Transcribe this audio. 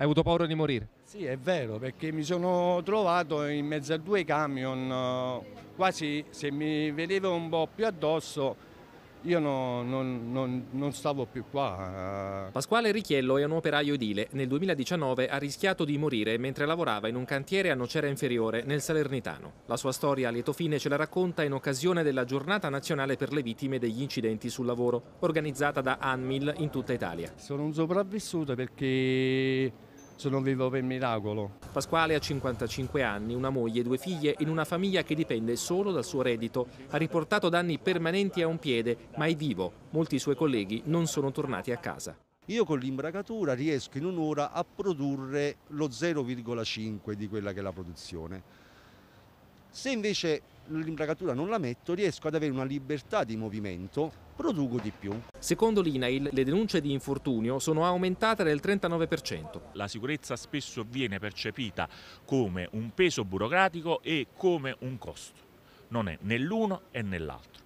hai avuto paura di morire? Sì, è vero, perché mi sono trovato in mezzo a due camion, eh, quasi se mi vedevo un po' più addosso io no, non, non, non, stavo più qua. Eh. Pasquale Richiello è un operaio edile. Nel 2019 ha rischiato di morire mentre lavorava in un cantiere a Nocera Inferiore, nel Salernitano. La sua storia a lieto fine ce la racconta in occasione della Giornata Nazionale per le Vittime degli Incidenti sul Lavoro, organizzata da ANMIL in tutta Italia. Sono un sopravvissuto perché sono vivo per miracolo. Pasquale ha 55 anni, una moglie e due figlie in una famiglia che dipende solo dal suo reddito. Ha riportato danni permanenti a un piede, ma è vivo. Molti suoi colleghi non sono tornati a casa. Io con l'imbragatura riesco in un'ora a produrre lo 0,5 di quella che è la produzione. Se invece l'imbragatura non la metto, riesco ad avere una libertà di movimento, produco di più. Secondo l'INAIL le denunce di infortunio sono aumentate del 39%. La sicurezza spesso viene percepita come un peso burocratico e come un costo. Non è né l'uno e né l'altro.